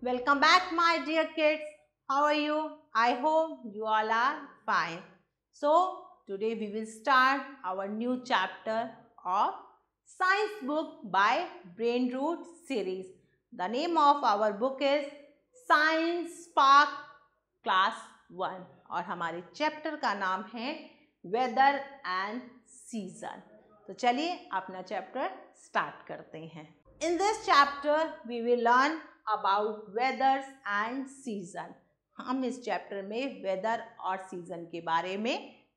Welcome back my dear kids. How are you? I hope you all are fine. So today we will start our new chapter of science book by Brain Root series. The name of our book is science park class one और हमारे chapter ka naam hai weather and season तो चलिए अपना chapter start करते हैं in this chapter we will learn about weather and season हम इस chapter में वेदर और सीजन के बारे में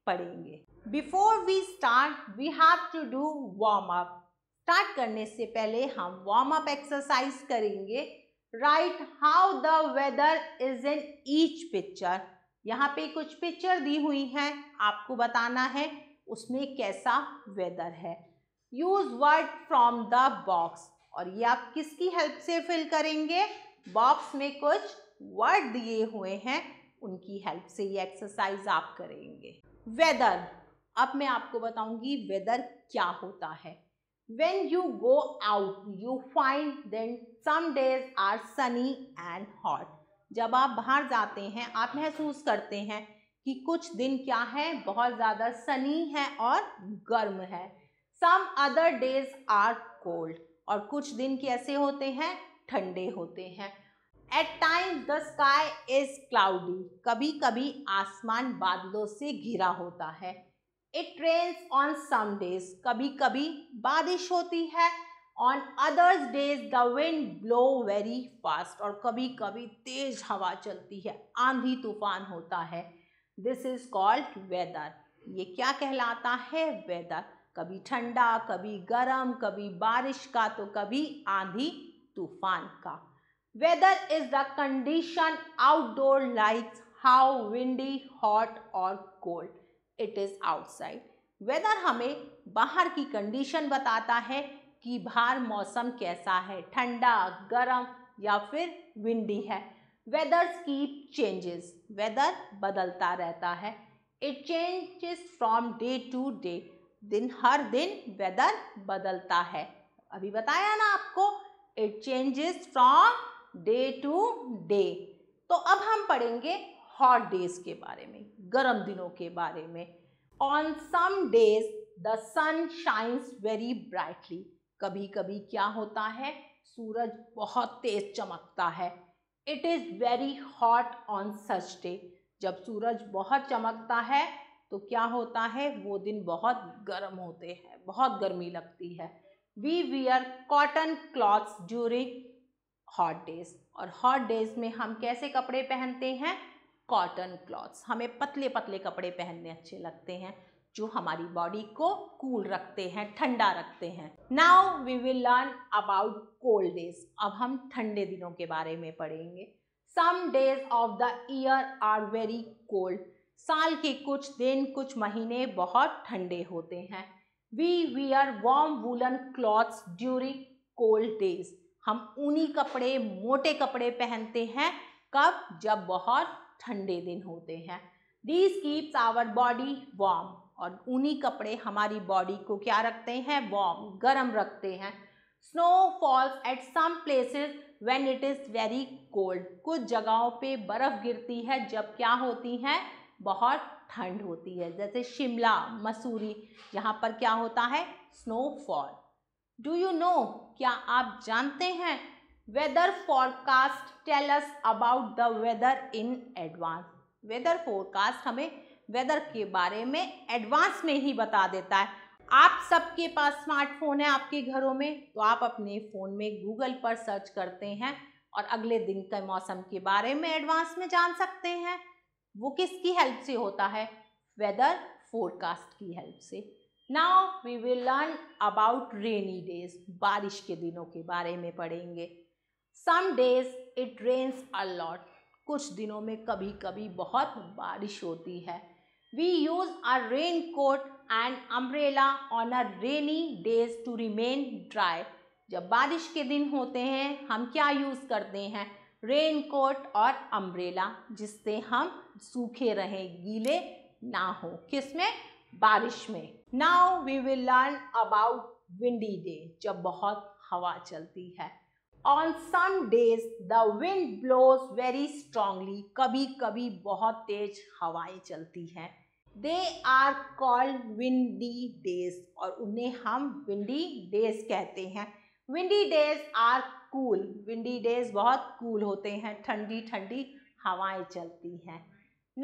पढ़ेंगे before we start we have to do warm up start करने से पहले हम वार्म अप एक्सरसाइज करेंगे right how the weather is in each picture यहाँ पे कुछ पिक्चर दी हुई हैं आपको बताना है उसमें कैसा वेदर है use word from the box और ये आप किसकी हेल्प से फिल करेंगे बॉक्स में कुछ वर्ड दिए हुए हैं उनकी हेल्प से ये एक्सरसाइज आप करेंगे वेदर अब मैं आपको बताऊंगी वेदर क्या होता है when you go out you find then some days are sunny and hot जब आप बाहर जाते हैं आप महसूस करते हैं कि कुछ दिन क्या है बहुत ज़्यादा सनी है और गर्म है some other days are cold और कुछ दिन कैसे होते हैं ठंडे होते हैं at time the sky is cloudy कभी कभी आसमान बादलों से घिरा होता है it rains on some days कभी कभी बारिश होती है on others days the wind blow very fast और कभी कभी तेज हवा चलती है आंधी तूफान होता है दिस इज कॉल्ड वेदर ये क्या कहलाता है वेदर कभी ठंडा कभी गर्म कभी बारिश का तो कभी आंधी तूफान का weather is the condition outdoor like how windy hot और cold it is outside weather हमें बाहर की कंडीशन बताता है कि बाहर मौसम कैसा है ठंडा गर्म या फिर विंडी है वेदर्स कीप चेंजेस वेदर बदलता रहता है it changes from day to day दिन हर दिन वेदर बदलता है अभी बताया ना आपको it changes from day to day तो अब हम पढ़ेंगे हॉट डेज के बारे में गर्म दिनों के बारे में on some days the sun shines very brightly कभी कभी क्या होता है सूरज बहुत तेज चमकता है it is very hot on such day जब सूरज बहुत चमकता है तो क्या होता है वो दिन बहुत गर्म होते हैं बहुत गर्मी लगती है we wear cotton clothes during hot days और हॉट डेज में हम कैसे कपड़े पहनते हैं कॉटन क्लॉथ्स हमें पतले पतले कपड़े पहनने अच्छे लगते हैं जो हमारी बॉडी को कूल cool रखते हैं ठंडा रखते हैं now we will learn about cold days अब हम ठंडे दिनों के बारे में पढ़ेंगे some days of the year are very cold साल के कुछ दिन कुछ महीने बहुत ठंडे होते हैं we wear warm woollen clothes during cold days हम ऊनी कपड़े मोटे कपड़े पहनते हैं कब जब बहुत ठंडे दिन होते हैं these keeps our body warm और ऊनी कपड़े हमारी बॉडी को क्या रखते हैं वार्म गर्म रखते हैं snow falls at some places when it is very cold कुछ जगहों पे बर्फ़ गिरती है जब क्या होती है बहुत ठंड होती है जैसे शिमला मसूरी यहाँ पर क्या होता है स्नोफॉल डू यू नो क्या आप जानते हैं weather forecast tells about the weather in advance weather forecast हमें वेदर के बारे में एडवांस में ही बता देता है आप सबके पास स्मार्टफोन है आपके घरों में तो आप अपने फ़ोन में गूगल पर सर्च करते हैं और अगले दिन के मौसम के बारे में एडवांस में जान सकते हैं वो किसकी हेल्प से होता है वेदर फोरकास्ट की हेल्प से now we will learn about rainy days बारिश के दिनों के बारे में पढ़ेंगे some days it rains a lot कुछ दिनों में कभी कभी बहुत बारिश होती है we use a raincoat and umbrella on a rainy days to remain dry जब बारिश के दिन होते हैं हम क्या यूज़ करते हैं रेन कोट और अम्ब्रेला जिससे हम सूखे रहें गीले ना हो किस में बारिश में now we will learn about windy day जब बहुत हवा चलती है on some days the wind blows very strongly कभी कभी बहुत तेज हवाएं चलती हैं they are called windy days और उन्हें हम विंडी डेज कहते हैं windy days are cool windy days बहुत कूल होते हैं ठंडी ठंडी हवाएं चलती हैं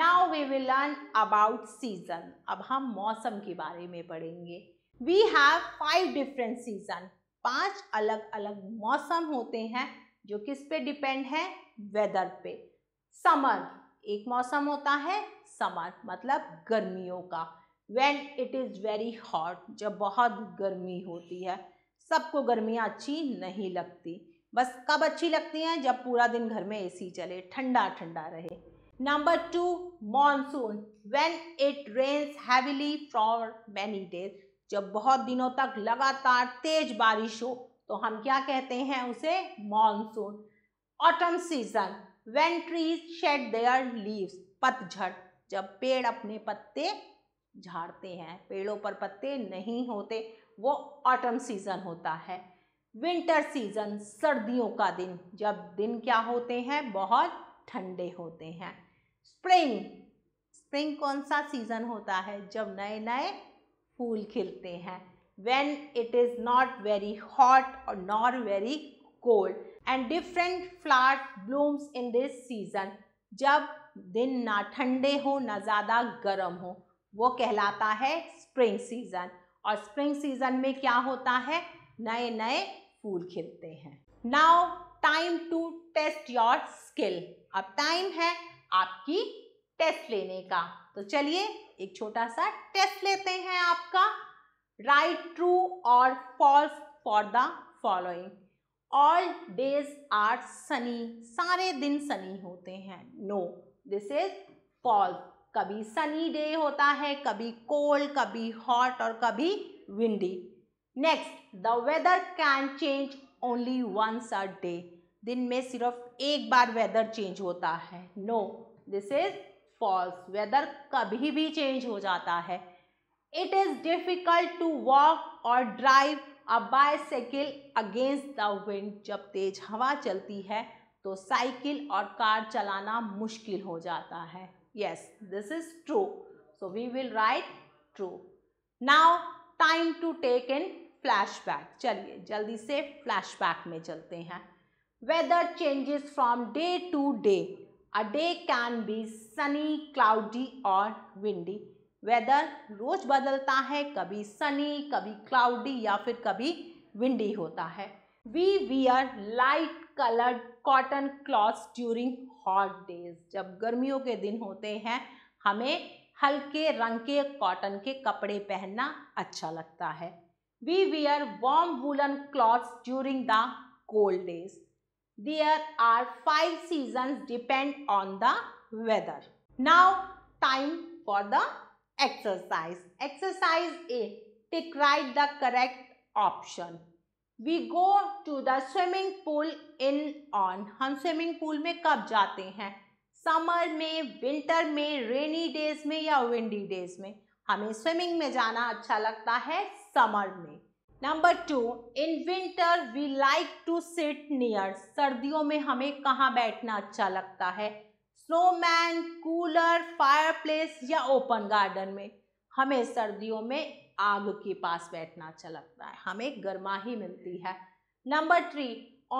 now we will learn about season अब हम मौसम के बारे में पढ़ेंगे we have five different season पांच अलग अलग मौसम होते हैं जो किस पे डिपेंड है वेदर पे समर एक मौसम होता है समर मतलब गर्मियों का when it is very hot जब बहुत गर्मी होती है सबको गर्मियाँ अच्छी नहीं लगती बस कब अच्छी लगती हैं जब पूरा दिन घर में एसी चले ठंडा ठंडा रहे number two monsoon when it rains heavily for many days जब बहुत दिनों तक लगातार तेज बारिश हो तो हम क्या कहते हैं उसे monsoon autumn season when trees shed their leaves पतझड़ जब पेड़ अपने पत्ते झाड़ते हैं पेड़ों पर पत्ते नहीं होते वो ऑटम सीजन होता है विंटर सीजन सर्दियों का दिन जब दिन क्या होते हैं बहुत ठंडे होते हैं स्प्रिंग स्प्रिंग कौन सा सीज़न होता है जब नए नए फूल खिलते हैं when it is not very hot और not very cold and different flowers blooms in this season जब दिन ना ठंडे हो ना ज़्यादा गर्म हो वो कहलाता है स्प्रिंग सीज़न और स्प्रिंग सीज़न में क्या होता है नए नए फूल खिलते हैं now time to test your skill अब टाइम है आपकी टेस्ट लेने का तो चलिए एक छोटा सा टेस्ट लेते हैं आपका राइट ट्रू और false for the following all days are sunny सारे दिन सनी होते हैं नो दिस इज फॉल्स कभी सनी डे होता है कभी कोल्ड कभी हॉट और कभी windy next the weather can change only once a day दिन में सिर्फ एक बार वेदर चेंज होता है no this is false weather कभी भी चेंज हो जाता है it is difficult to walk और drive a bicycle against the wind जब तेज हवा चलती है तो साइकिल और कार चलाना मुश्किल हो जाता है yes this is true so we will write true now time to take in flashback चलिए जल्दी से फ्लैशबैक में चलते हैं weather changes from day to day a day can be sunny cloudy और विंडी वेदर रोज बदलता है कभी सनी कभी क्लाउडी या फिर कभी विंडी होता है we wear light coloured cotton cloth during hot days जब गर्मियों के दिन होते हैं हमें हल्के रंग के कॉटन के कपड़े पहनना अच्छा लगता है We wear warm woolen clothes during the cold days. There are five seasons depend on the weather. Now time for the exercise. Exercise A. Tick write the correct option. We go to the swimming pool in on. hum swimming pool mein kab jate hain summer mein winter mein rainy days mein ya windy days mein हमें swimming में जाना अच्छा लगता है summer में number two in winter we like to sit near सर्दियों में हमें कहाँ बैठना अच्छा लगता है स्नोमैन कूलर प्लेस या ओपन गार्डन में हमें सर्दियों में आग के पास बैठना अच्छा लगता है हमें गर्मा ही मिलती है number three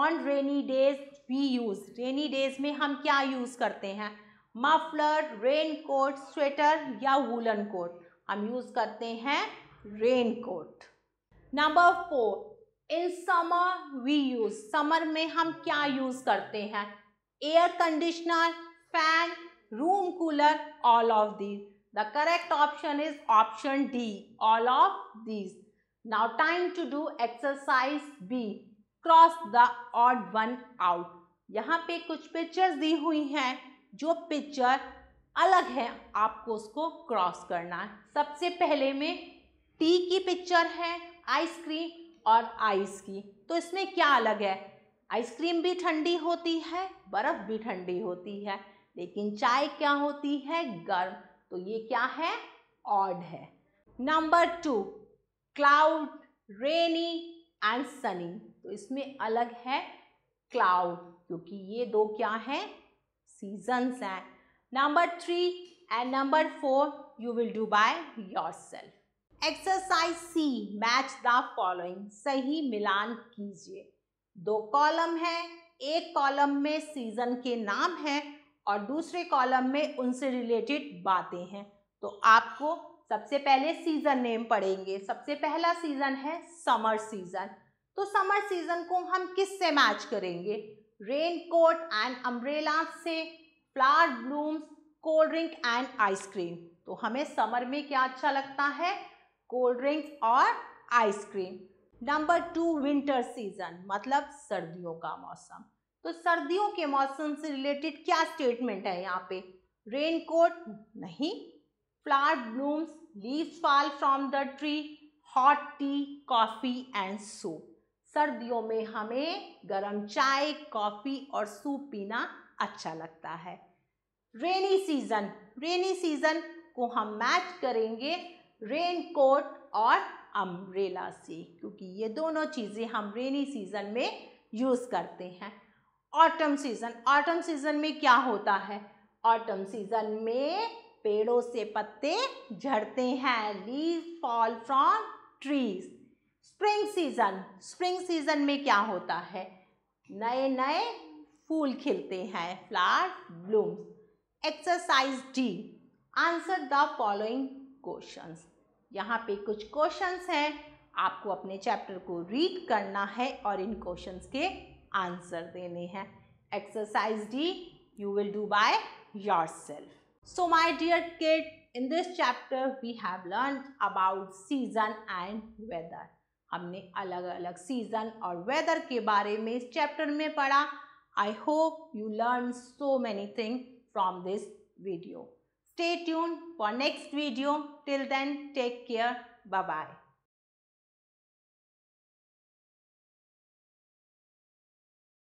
on rainy days we use rainy days में हम क्या यूज़ करते हैं मफलर रेन कोट स्वेटर या वूलन कोट हम यूज़ करते हैं raincoat number four in summer we use summer में हम क्या यूज़ करते हैं air conditioner fan room cooler all of these the correct option is option D all of these now time to do exercise B cross the odd one out यहाँ पे कुछ pictures दी हुई हैं जो पिक्चर अलग है आपको उसको क्रॉस करना है सबसे पहले में टी की पिक्चर है आइसक्रीम और आइस की तो इसमें क्या अलग है आइसक्रीम भी ठंडी होती है बर्फ़ भी ठंडी होती है लेकिन चाय क्या होती है गर्म तो ये क्या है ऑड है number two cloud rainy and sunny तो इसमें अलग है क्लाउड क्योंकि ये दो क्या है सीजन्स हैं number 3 and number 4 you will do by yourself exercise C match the following सही मिलान कीजिए दो कॉलम है एक कॉलम में सीजन के नाम है और दूसरे कॉलम में उनसे रिलेटेड बातें हैं तो आपको सबसे पहले सीज़न नेम पढ़ेंगे सबसे पहला सीज़न है समर सीज़न तो समर सीज़न को हम किस से मैच करेंगे रेन कोट एंड अम्ब्रेला से flower blooms cold drink and ice cream तो हमें समर में क्या अच्छा लगता है कोल्ड ड्रिंक्स और ice cream number two winter season मतलब सर्दियों का मौसम तो सर्दियों के मौसम से रिलेटेड क्या स्टेटमेंट है यहाँ पे रेनकोट नहीं flower blooms leaves fall from the tree hot tea coffee and soup सर्दियों में हमें गरम चाय कॉफ़ी और सूप पीना अच्छा लगता है रेनी सीजन रेनी सीजन को हम मैच करेंगे रेन कोट और अम्ब्रेला से क्योंकि ये दोनों चीज़ें हम रेनी सीजन में यूज़ करते हैं ऑटम सीजन ऑटम सीजन में क्या होता है ऑटम सीजन में पेड़ों से पत्ते झड़ते हैं leave fall from trees spring season spring season में क्या होता है नए नए फूल खिलते हैं flower blooms exercise D answer the following questions यहाँ पे कुछ क्वेश्चंस हैं आपको अपने चैप्टर को रीड करना है और इन क्वेश्चंस के आंसर देने हैं exercise D you will do by yourself so my dear kid in this chapter we have learn about season and weather हमने अलग अलग सीजन और वेदर के बारे में इस चैप्टर में पढ़ा I hope you learn so many thing from this video. Stay tuned for next video. Till then, take care. Bye-bye.